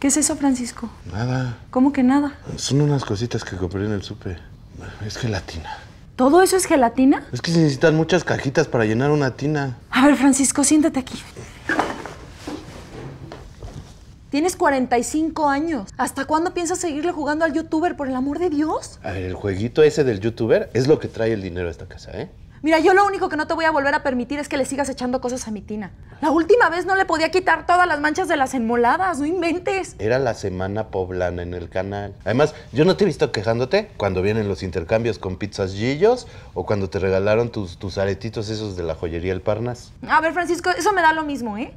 ¿Qué es eso, Francisco? Nada. ¿Cómo que nada? Son unas cositas que compré en el supe. Es gelatina. ¿Todo eso es gelatina? Es que se necesitan muchas cajitas para llenar una tina. A ver, Francisco, siéntate aquí. Tienes 45 años. ¿Hasta cuándo piensas seguirle jugando al youtuber, por el amor de Dios? A ver, el jueguito ese del youtuber es lo que trae el dinero a esta casa, ¿eh? Mira, yo lo único que no te voy a volver a permitir es que le sigas echando cosas a mi tina. La última vez no le podía quitar todas las manchas de las enmoladas, no inventes. Era la semana poblana en el canal. Además, yo no te he visto quejándote cuando vienen los intercambios con pizzas Gillos o cuando te regalaron tus, tus aretitos esos de la joyería El Parnas. A ver, Francisco, eso me da lo mismo, ¿eh?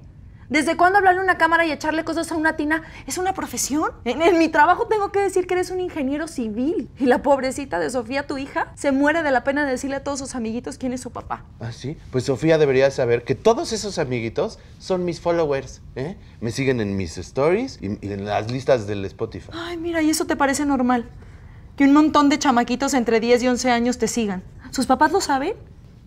¿Desde cuándo hablarle una cámara y echarle cosas a una tina es una profesión? En, mi trabajo tengo que decir que eres un ingeniero civil. Y la pobrecita de Sofía, tu hija, se muere de la pena de decirle a todos sus amiguitos quién es su papá. ¿Ah, sí? Pues Sofía debería saber que todos esos amiguitos son mis followers. ¿eh? Me siguen en mis stories y, y en las listas del Spotify. Ay, mira, ¿y eso te parece normal? Que un montón de chamaquitos entre 10 y 11 años te sigan. ¿Sus papás lo saben?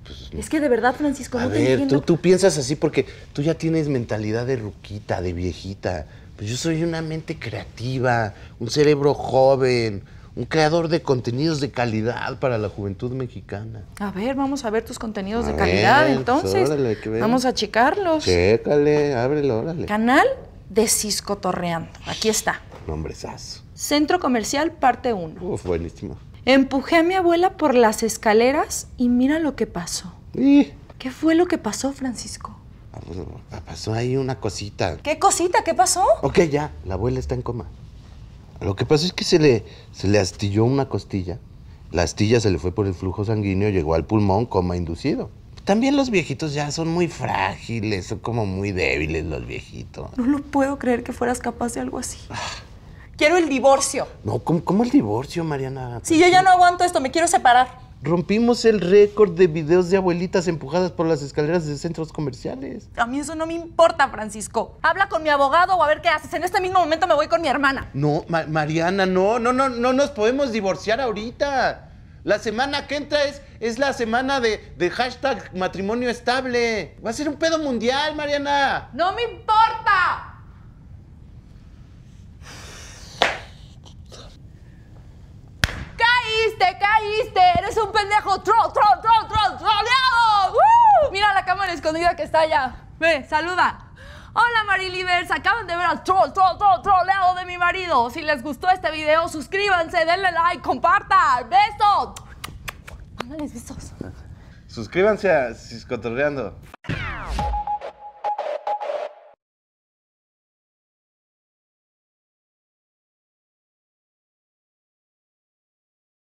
Pues, es que de verdad, Francisco, no ver, A tú, tú, piensas así porque tú ya tienes mentalidad de ruquita, de viejita. Pues yo soy una mente creativa, un cerebro joven, un creador de contenidos de calidad para la juventud mexicana. A ver, vamos a ver tus contenidos de calidad entonces. vamos a checarlos. Chécale, ábrelo, órale. Canal de Cisco Torreando. Aquí está. Nombre Centro Comercial, parte 1. buenísimo. Empujé a mi abuela por las escaleras y mira lo que pasó. ¿Qué fue lo que pasó, Francisco? Ah, pasó ahí una cosita. ¿Qué cosita? ¿Qué pasó? Ok, ya, la abuela está en coma. Lo que pasó es que se le, se le astilló una costilla. La astilla se le fue por el flujo sanguíneo, llegó al pulmón, coma inducido. También los viejitos ya son muy frágiles, son como muy débiles los viejitos. No lo puedo creer que fueras capaz de algo así. Ah, Quiero el divorcio. No, ¿cómo, el divorcio, Mariana? Sí, yo ya no aguanto esto, me quiero separar. Rompimos el récord de videos de abuelitas empujadas por las escaleras de centros comerciales. A mí eso no me importa, Francisco. Habla con mi abogado o a ver qué haces. En este mismo momento me voy con mi hermana. No, Mariana, no, no, no, no nos podemos divorciar ahorita. La semana que entra es, la semana de, de hashtag matrimonio estable. Va a ser un pedo mundial, Mariana. No me importa. eres un pendejo, troll, troll, troll, troll, trolleado! Mira la cámara escondida que está allá. Ve, saluda. Hola Marilivers, acaban de ver al troll, troll, troll, trolleado de mi marido. Si les gustó este video, suscríbanse, denle like, compartan. Besos. Ándales, besos. Suscríbanse a Ciscotorreando.